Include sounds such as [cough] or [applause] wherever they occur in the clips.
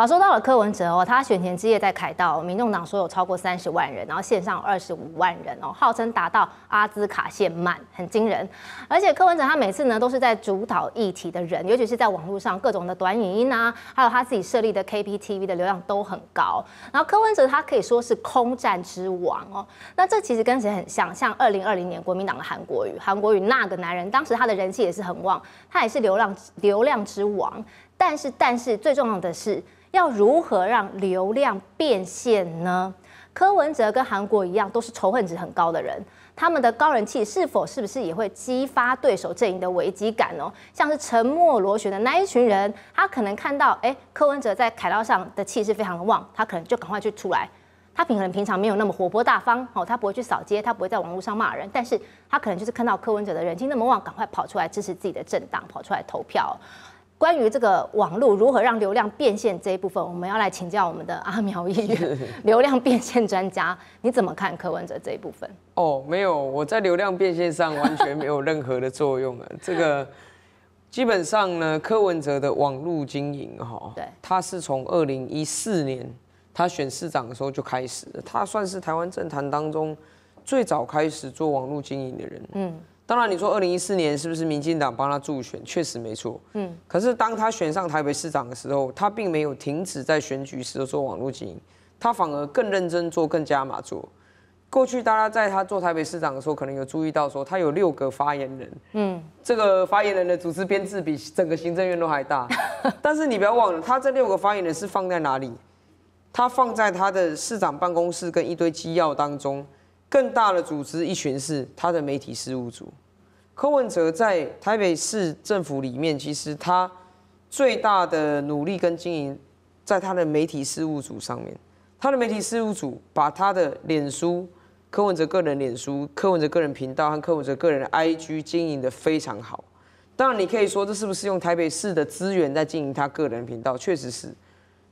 好，说到了柯文哲哦，他选前之夜在凯道，民众党说有超过三十万人，然后线上二十五万人哦，号称达到阿兹卡线满，很惊人。而且柯文哲他每次呢都是在主导议题的人，尤其是在网络上各种的短影音啊，还有他自己设立的 K P T V 的流量都很高。然后柯文哲他可以说是空战之王哦，那这其实跟谁很像？像二零二零年国民党的韩国瑜，韩国瑜那个男人，当时他的人气也是很旺，他也是流量流量之王。但是，但是最重要的是。要如何让流量变现呢？柯文哲跟韩国一样，都是仇恨值很高的人。他们的高人气是否是不是也会激发对手阵营的危机感哦？像是沉默螺旋的那一群人，他可能看到，哎，柯文哲在凯道上的气势非常的旺，他可能就赶快去出来。他可能平常没有那么活泼大方，哦，他不会去扫街，他不会在网络上骂人，但是他可能就是看到柯文哲的人气那么旺，赶快跑出来支持自己的政党，跑出来投票。关于这个网络如何让流量变现这一部分，我们要来请教我们的阿苗议员，流量变现专家，你怎么看柯文哲这部分？哦，没有，我在流量变现上完全没有任何的作用啊。[laughs] 这个基本上呢，柯文哲的网络经营哈，对，他是从二零一四年他选市长的时候就开始了，他算是台湾政坛当中最早开始做网络经营的人，嗯。当然，你说二零一四年是不是民进党帮他助选，确实没错。嗯，可是当他选上台北市长的时候，他并没有停止在选举时做网络经营，他反而更认真做，更加码做。过去大家在他做台北市长的时候，可能有注意到说他有六个发言人，嗯，这个发言人的组织编制比整个行政院都还大。[laughs] 但是你不要忘了，他这六个发言人是放在哪里？他放在他的市长办公室跟一堆机要当中。更大的组织一群是他的媒体事务组。柯文哲在台北市政府里面，其实他最大的努力跟经营在他的媒体事务组上面。他的媒体事务组把他的脸书、柯文哲个人脸书、柯文哲个人频道和柯文哲个人 IG 经营的非常好。当然，你可以说这是不是用台北市的资源在经营他个人频道？确实是，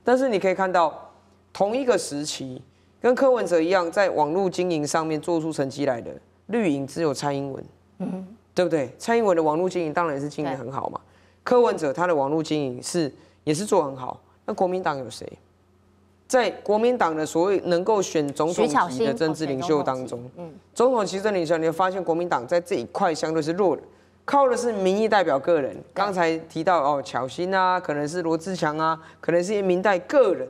但是你可以看到同一个时期。跟柯文哲一样，在网络经营上面做出成绩来的绿营只有蔡英文，对不对？蔡英文的网络经营当然也是经营很好嘛。柯文哲他的网络经营是也是做很好。那国民党有谁？在国民党的所谓能够选总统的政治领袖当中，总统级政治领袖，你会发现国民党在这一块相对是弱的，靠的是民意代表个人。刚才提到哦，巧心啊，可能是罗志强啊，可能是一民代个人。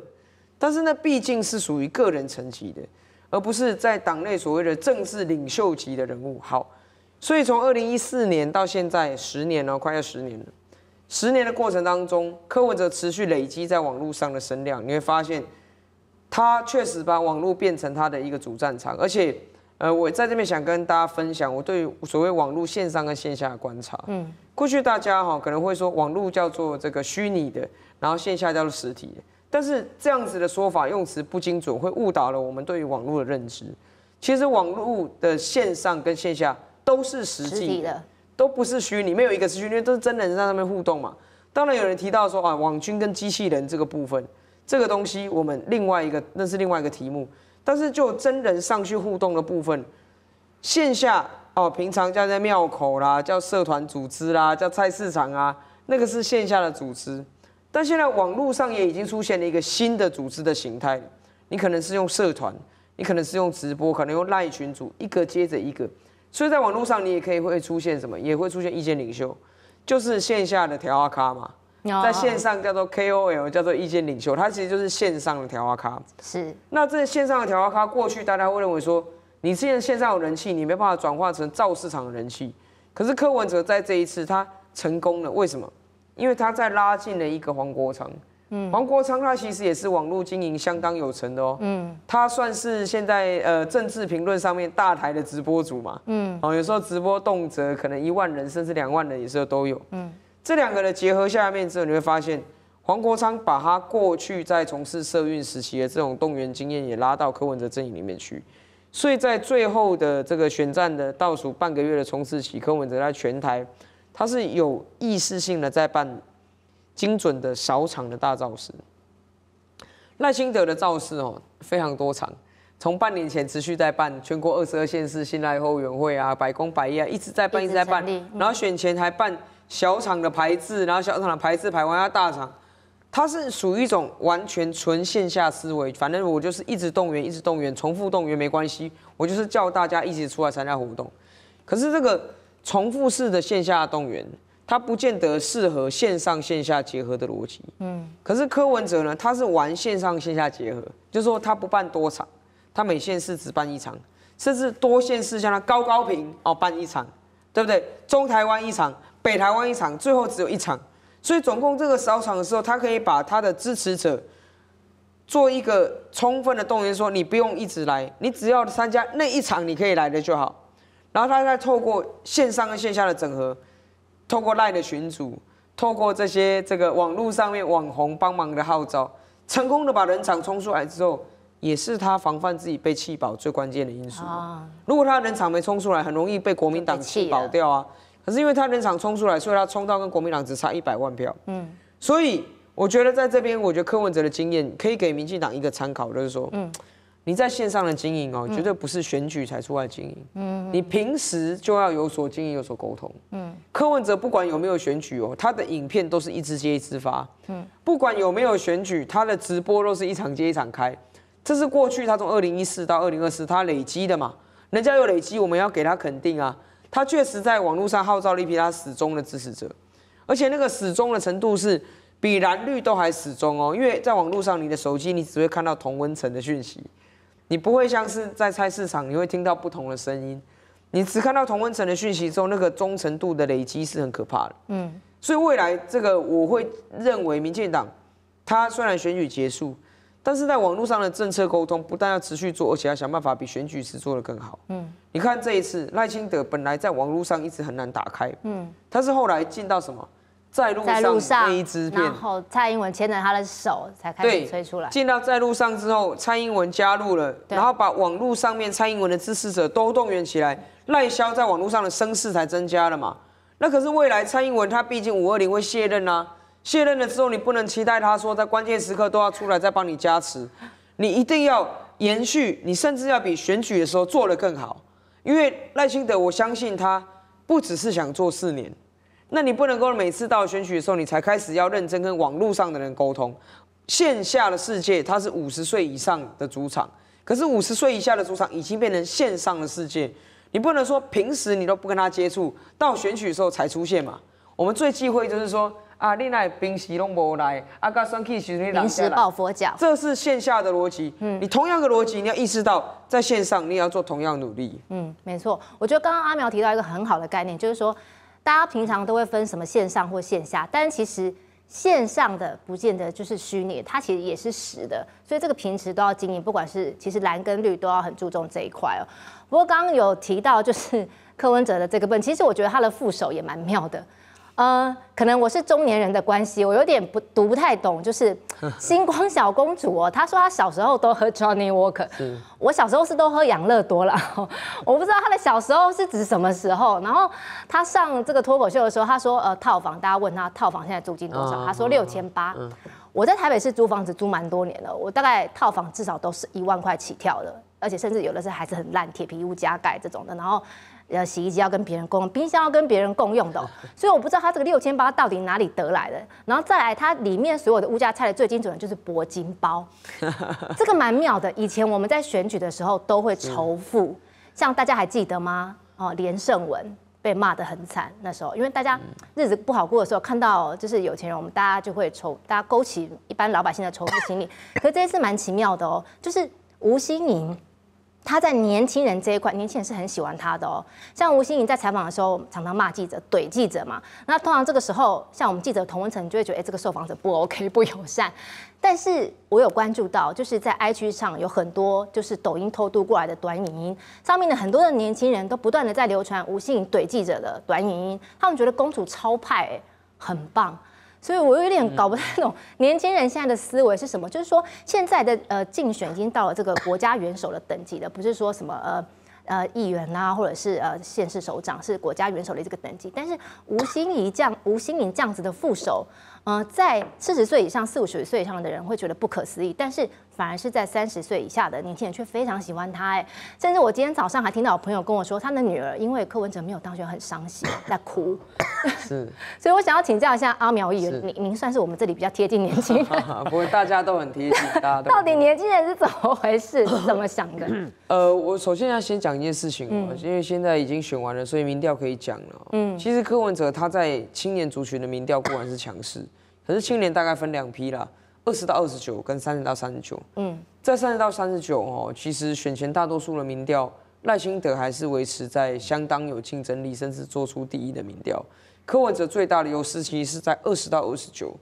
但是呢，毕竟是属于个人层级的，而不是在党内所谓的政治领袖级的人物。好，所以从二零一四年到现在十年了，快要十年了。十年的过程当中，柯文哲持续累积在网络上的声量，你会发现，他确实把网络变成他的一个主战场。而且，呃，我在这边想跟大家分享我对所谓网络线上跟线下的观察。嗯，过去大家哈可能会说，网络叫做这个虚拟的，然后线下叫做实体。的。但是这样子的说法用词不精准，会误导了我们对于网络的认知。其实网络的线上跟线下都是实际的，都不是虚拟，没有一个是虚拟，都是真人在上面互动嘛。当然有人提到说啊，网军跟机器人这个部分，这个东西我们另外一个那是另外一个题目。但是就真人上去互动的部分，线下哦，平常叫在庙口啦，叫社团组织啦，叫菜市场啊，那个是线下的组织。但现在网络上也已经出现了一个新的组织的形态，你可能是用社团，你可能是用直播，可能用赖群组，一个接着一个。所以在网络上，你也可以会出现什么？也会出现意见领袖，就是线下的调啊咖嘛，在线上叫做 KOL，叫做意见领袖，它其实就是线上的调啊咖。是。那这线上的调啊咖，过去大家会认为说，你现在线上有人气，你没办法转化成造市场的人气。可是柯文哲在这一次他成功了，为什么？因为他在拉近了一个黄国昌，嗯，黄国昌他其实也是网络经营相当有成的哦，嗯，他算是现在呃政治评论上面大台的直播主嘛，嗯，哦有时候直播动辄可能一万人甚至两万人也是都有，嗯，这两个的结合下面之后，你会发现黄国昌把他过去在从事社运时期的这种动员经验也拉到柯文哲阵营里面去，所以在最后的这个选战的倒数半个月的冲刺期，柯文哲在全台。他是有意识性的在办精准的小厂的大造势，赖清德的造势哦非常多场，从半年前持续在办全国二十二县市信赖后援会啊、百工百业啊，一直在办一直在办，然后选前还办小厂的牌子，然后小厂的牌子排完要大厂，他是属一种完全纯线下思维，反正我就是一直动员一直动员，重复动员没关系，我就是叫大家一起出来参加活动，可是这个。重复式的线下动员，它不见得适合线上线下结合的逻辑。嗯，可是柯文哲呢，他是玩线上线下结合，就是说他不办多场，他每线市只办一场，甚至多线市像他高高平哦办一场，对不对？中台湾一场，北台湾一场，最后只有一场，所以总共这个少场的时候，他可以把他的支持者做一个充分的动员，说你不用一直来，你只要参加那一场你可以来的就好。然后他再透过线上跟线下的整合，透过赖的群组，透过这些这个网络上面网红帮忙的号召，成功的把人场冲出来之后，也是他防范自己被气保最关键的因素。如果他人场没冲出来，很容易被国民党气保掉啊。可是因为他人场冲出来，所以他冲到跟国民党只差一百万票。嗯，所以我觉得在这边，我觉得柯文哲的经验可以给民进党一个参考，就是说，嗯。你在线上的经营哦，绝对不是选举才出来经营。嗯，你平时就要有所经营，有所沟通。嗯，柯文哲不管有没有选举哦，他的影片都是一支接一支发。嗯，不管有没有选举，他的直播都是一场接一场开。这是过去他从二零一四到二零二四他累积的嘛？人家有累积，我们要给他肯定啊！他确实在网络上号召了一批他始终的支持者，而且那个始终的程度是比蓝绿都还始终哦，因为在网络上，你的手机你只会看到同温层的讯息。你不会像是在菜市场，你会听到不同的声音。你只看到同温层的讯息之后，那个忠诚度的累积是很可怕的。嗯，所以未来这个我会认为民进党，它虽然选举结束，但是在网络上的政策沟通不但要持续做，而且要想办法比选举时做的更好。嗯，你看这一次赖清德本来在网络上一直很难打开，嗯，他是后来进到什么？在路上，然后蔡英文牵着他的手才开始吹出来。进到在路上之后，蔡英文加入了，然后把网络上面蔡英文的支持者都动员起来，赖萧在网络上的声势才增加了嘛。那可是未来蔡英文他毕竟五二零会卸任啊，卸任了之后你不能期待他说在关键时刻都要出来再帮你加持，你一定要延续，你甚至要比选举的时候做的更好，因为赖清德我相信他不只是想做四年。那你不能够每次到选举的时候，你才开始要认真跟网络上的人沟通。线下的世界，它是五十岁以上的主场，可是五十岁以下的主场已经变成线上的世界。你不能说平时你都不跟他接触，到选举的时候才出现嘛？我们最忌讳就是说啊，你外平时拢无来，啊，嘎生气时你临时抱佛脚，这是线下的逻辑。嗯，你同样的逻辑，你要意识到在线上，你也要做同样努力。嗯，没错。我觉得刚刚阿苗提到一个很好的概念，就是说。大家平常都会分什么线上或线下，但其实线上的不见得就是虚拟，它其实也是实的，所以这个平时都要经营，不管是其实蓝跟绿都要很注重这一块哦。不过刚刚有提到就是柯文哲的这个本，其实我觉得他的副手也蛮妙的。呃，可能我是中年人的关系，我有点不读不太懂，就是 [laughs]《星光小公主》哦。她说她小时候都喝 Johnny Walker，我小时候是都喝养乐多了。[laughs] 我不知道她的小时候是指什么时候。然后她上这个脱口秀的时候，她说呃套房，大家问她套房现在租金多少，她说六千八。我在台北市租房子租蛮多年了，我大概套房至少都是一万块起跳的，而且甚至有的是还是很烂铁皮屋加盖这种的。然后呃，洗衣机要跟别人共，冰箱要跟别人共用的，[laughs] 所以我不知道他这个六千八到底哪里得来的。然后再来，它里面所有的物价拆的最精准的就是铂金包，[laughs] 这个蛮妙的。以前我们在选举的时候都会仇富，像大家还记得吗？哦，连胜文被骂得很惨，那时候因为大家日子不好过的时候，看到就是有钱人，我们大家就会仇，大家勾起一般老百姓的仇富心理。[laughs] 可这一次蛮奇妙的哦，就是吴心盈。他在年轻人这一块，年轻人是很喜欢他的哦。像吴欣颖在采访的时候，常常骂记者、怼记者嘛。那通常这个时候，像我们记者童文成就会觉得，哎，这个受访者不 OK，不友善。但是我有关注到，就是在 i g 上有很多就是抖音偷渡过来的短影音，上面的很多的年轻人，都不断的在流传吴欣颖怼记者的短影音，他们觉得公主超派，哎，很棒。所以，我有点搞不太懂年轻人现在的思维是什么。就是说，现在的呃竞选已经到了这个国家元首的等级了，不是说什么呃呃议员啊，或者是呃县市首长是国家元首的这个等级。但是吴心怡这样吴心怡这样子的副手，呃，在四十岁以上、四五十岁以上的人会觉得不可思议，但是。反而是在三十岁以下的年轻人却非常喜欢他，哎，甚至我今天早上还听到朋友跟我说，他的女儿因为柯文哲没有当选很伤心，在哭。是。[laughs] 所以我想要请教一下阿苗议员，您您算是我们这里比较贴近年轻人。[laughs] 不会，大家都很贴近家都 [laughs] 到底年轻人是怎么回事？怎么想的？[coughs] 呃，我首先要先讲一件事情因为现在已经选完了，所以民调可以讲了。嗯。其实柯文哲他在青年族群的民调固然是强势，可是青年大概分两批啦。二十到二十九跟三十到三十九，嗯，在三十到三十九哦，其实选前大多数的民调，赖清德还是维持在相当有竞争力，甚至做出第一的民调。柯文哲最大的优势其实是在二十到二十九，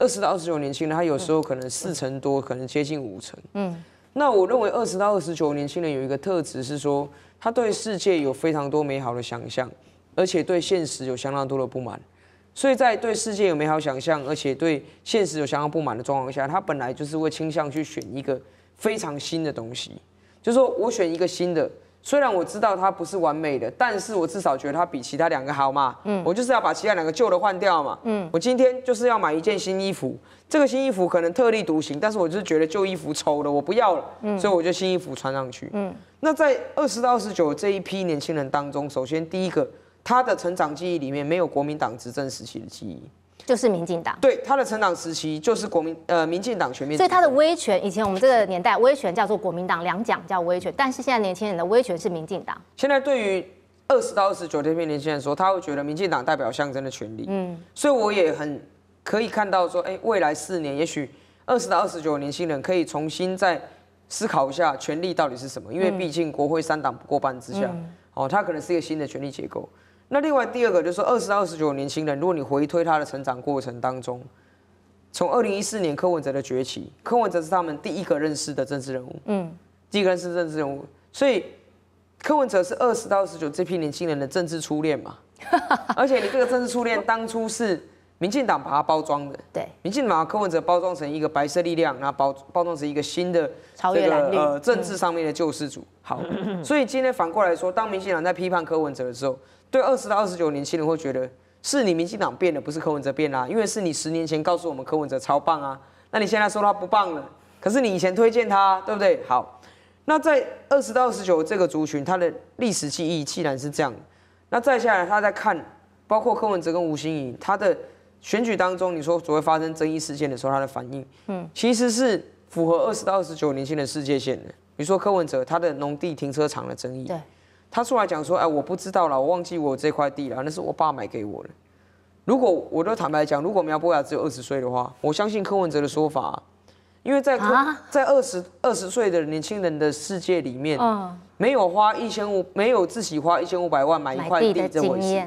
二十到二十九年轻人，他有时候可能四成多，可能接近五成。嗯，那我认为二十到二十九年轻人有一个特质是说，他对世界有非常多美好的想象，而且对现实有相当多的不满。所以在对世界有美好想象，而且对现实有相当不满的状况下，他本来就是会倾向去选一个非常新的东西。就是说我选一个新的，虽然我知道它不是完美的，但是我至少觉得它比其他两个好嘛。嗯，我就是要把其他两个旧的换掉嘛。嗯，我今天就是要买一件新衣服，这个新衣服可能特立独行，但是我就是觉得旧衣服丑了，我不要了。嗯，所以我就新衣服穿上去。嗯，那在二十到二十九这一批年轻人当中，首先第一个。他的成长记忆里面没有国民党执政时期的记忆，就是民进党。对他的成长时期就是国民呃民进党全面。所以他的威权以前我们这个年代威权叫做国民党两蒋叫威权，但是现在年轻人的威权是民进党。现在对于二十到二十九批年轻人说，他会觉得民进党代表象征的权利。嗯，所以我也很可以看到说，哎，未来四年也许二十到二十九年轻人可以重新再思考一下权力到底是什么，因为毕竟国会三党不过半之下，哦，它可能是一个新的权力结构。那另外第二个就是说，二十到二十九年轻人，如果你回推他的成长过程当中，从二零一四年柯文哲的崛起，柯文哲是他们第一个认识的政治人物，嗯，第一个认识政治人物，所以柯文哲是二十到二十九这批年轻人的政治初恋嘛，[laughs] 而且你这个政治初恋当初是民进党把它包装的，对，民进党把柯文哲包装成一个白色力量，然后包包装成一个新的这个呃政治上面的救世主，好，[laughs] 所以今天反过来说，当民进党在批判柯文哲的时候。对二十到二十九年轻人会觉得是你民进党变了，不是柯文哲变了，因为是你十年前告诉我们柯文哲超棒啊，那你现在说他不棒了，可是你以前推荐他，对不对？好，那在二十到二十九这个族群，他的历史记忆既然是这样，那再下来他在看，包括柯文哲跟吴欣怡，他的选举当中，你说所谓发生争议事件的时候，他的反应，嗯，其实是符合二十到二十九年轻人世界线的。比如说柯文哲他的农地停车场的争议，对。他出来讲说：“哎，我不知道了，我忘记我这块地了，那是我爸买给我的。如果我都坦白讲，如果苗博雅只有二十岁的话，我相信柯文哲的说法，因为在在二十二十岁的年轻人的世界里面，嗯，没有花一千五，没有自己花一千五百万买一块地这回事。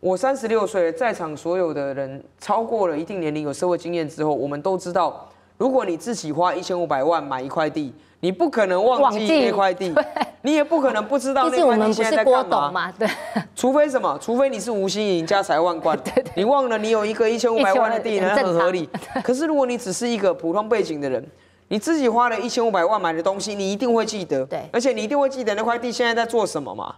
我三十六岁，在场所有的人超过了一定年龄有社会经验之后，我们都知道，如果你自己花一千五百万买一块地。”你不可能忘记那块地，你也不可能不知道。那块地现在在干嘛，对。除非什么？除非你是吴心盈，家财万贯，[laughs] 你忘了你有一个一千五百万的地，那很合理。[laughs] 可是如果你只是一个普通背景的人，你自己花了一千五百万买的东西，你一定会记得。对。而且你一定会记得那块地现在在做什么嘛？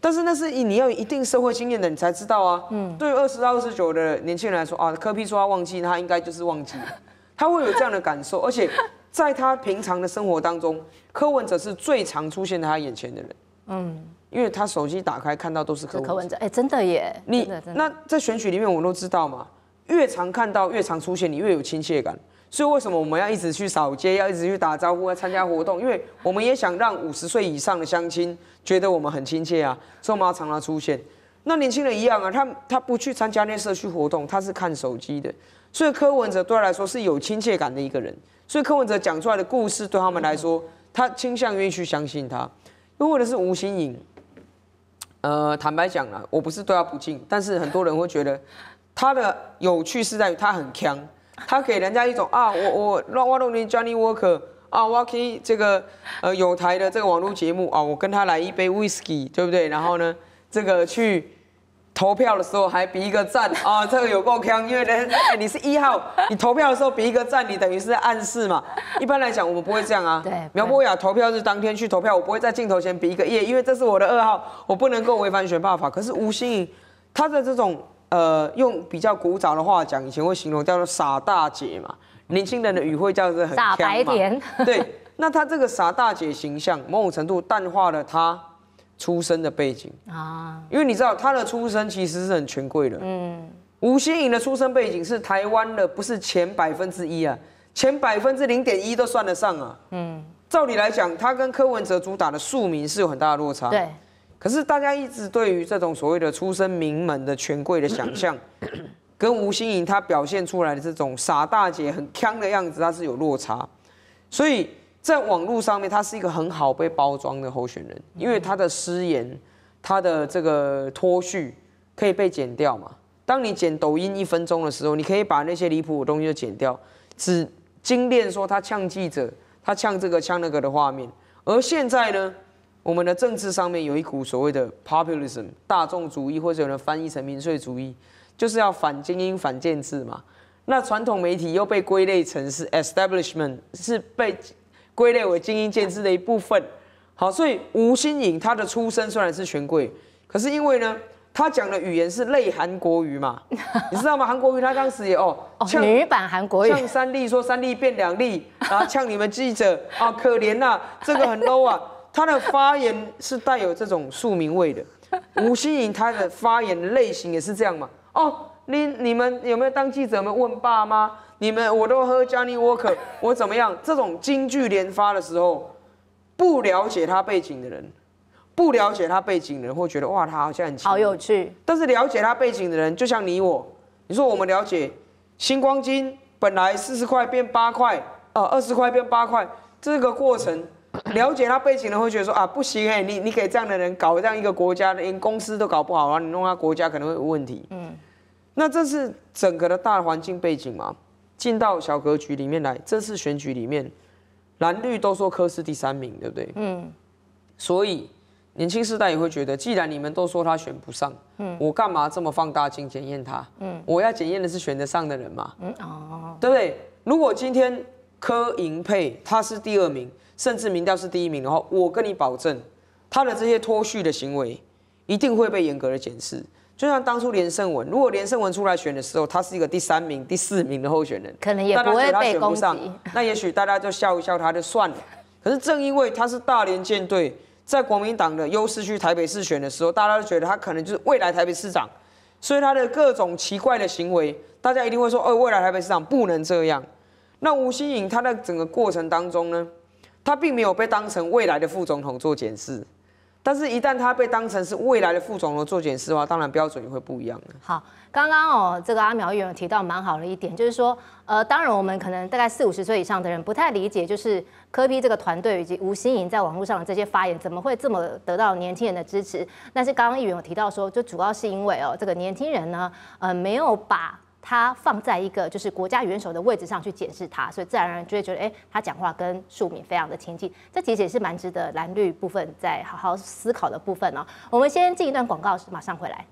但是那是你要有一定社会经验的，你才知道啊。嗯。对二十到二十九的年轻人来说啊，科比说他忘记，他应该就是忘记了，[laughs] 他会有这样的感受，而且。在他平常的生活当中，柯文哲是最常出现在他眼前的人。嗯，因为他手机打开看到都是柯文哲。哎，真的耶！你那在选举里面，我都知道嘛。越常看到，越常出现，你越有亲切感。所以为什么我们要一直去扫街，要一直去打招呼，要参加活动？因为我们也想让五十岁以上的乡亲觉得我们很亲切啊。所以我们要常常出现，那年轻人一样啊。他他不去参加那社区活动，他是看手机的。所以柯文哲对他来说是有亲切感的一个人，所以柯文哲讲出来的故事对他们来说，他倾向愿意去相信他。因为的是吴新颖，呃，坦白讲啦，我不是对他不敬，但是很多人会觉得他的有趣是在于他很强，他给人家一种啊，我我乱挖弄你 Johnny Walker 啊，我可以这个呃有台的这个网络节目啊，我跟他来一杯 Whisky，对不对？然后呢，这个去。投票的时候还比一个赞啊，[laughs] 这个有够坑！因为呢，[laughs] 哎，你是一号，你投票的时候比一个赞，你等于是暗示嘛。一般来讲，我们不会这样啊。对，苗博雅投票是当天去投票，我不会在镜头前比一个耶，因为这是我的二号，我不能够违反选票法。可是吴欣颖，她的这种呃，用比较古早的话讲，以前会形容叫做傻大姐嘛，年轻人的语汇叫做很傻白甜。对，那她这个傻大姐形象，某种程度淡化了她。出生的背景啊，因为你知道他的出生其实是很权贵的。嗯，吴欣颖的出生背景是台湾的，不是前百分之一啊，前百分之零点一都算得上啊。嗯，照理来讲，他跟柯文哲主打的庶民是有很大的落差。对。可是大家一直对于这种所谓的出生名门的权贵的想象，[coughs] 跟吴欣颖他表现出来的这种傻大姐很呛的样子，他是有落差，所以。在网络上面，他是一个很好被包装的候选人，因为他的失言，他的这个脱序可以被剪掉嘛。当你剪抖音一分钟的时候，你可以把那些离谱的东西就剪掉，只精炼说他呛记者，他呛这个呛那个的画面。而现在呢，我们的政治上面有一股所谓的 populism 大众主义，或者有人翻译成民粹主义，就是要反精英、反建制嘛。那传统媒体又被归类成是 establishment，是被。归类为精英建制的一部分。好，所以吴新颖她的出身虽然是权贵，可是因为呢，她讲的语言是类韩国语嘛，[laughs] 你知道吗？韩国语她当时也哦，女版韩国语，呛三立说三立变两立，然 [laughs] 后呛你们记者啊，可怜呐，这个很 low 啊。她的发言是带有这种庶民味的。吴新颖她的发言类型也是这样嘛？哦，你你们有没有当记者们问爸妈？你们我都喝 Johnny Walker，我怎么样？这种金句连发的时候，不了解他背景的人，不了解他背景的人会觉得哇，他好像很好有趣。但是了解他背景的人，就像你我，你说我们了解，星光金本来四十块变八块，呃，二十块变八块，这个过程，了解他背景的人会觉得说啊，不行哎，你你给这样的人搞这样一个国家，连公司都搞不好啊，你弄他国家可能会有问题。嗯，那这是整个的大环境背景嘛。进到小格局里面来，这次选举里面，蓝绿都说柯是第三名，对不对？嗯。所以年轻世代也会觉得，既然你们都说他选不上，嗯，我干嘛这么放大镜检验他？嗯，我要检验的是选得上的人嘛。嗯。哦。对不对？如果今天柯银配他是第二名，甚至民调是第一名的话，我跟你保证，他的这些脱序的行为一定会被严格的检视。就像当初连胜文，如果连胜文出来选的时候，他是一个第三名、第四名的候选人，可能也不会被攻上。[laughs] 那也许大家就笑一笑，他就算了。可是正因为他是大连舰队，在国民党的优势区台北市选的时候，大家都觉得他可能就是未来台北市长，所以他的各种奇怪的行为，大家一定会说：，哦，未来台北市长不能这样。那吴新颖他在整个过程当中呢，他并没有被当成未来的副总统做检视。但是，一旦他被当成是未来的副总的做检视的话，当然标准也会不一样的。好，刚刚哦，这个阿苗议员提到蛮好的一点，就是说，呃，当然我们可能大概四五十岁以上的人不太理解，就是柯批这个团队以及吴欣盈在网络上的这些发言，怎么会这么得到年轻人的支持？但是刚刚议员有提到说，就主要是因为哦，这个年轻人呢，呃，没有把。他放在一个就是国家元首的位置上去检视他，所以自然而然就会觉得，哎，他讲话跟庶民非常的亲近，这其实也是蛮值得蓝绿部分在好好思考的部分哦。我们先进一段广告，马上回来。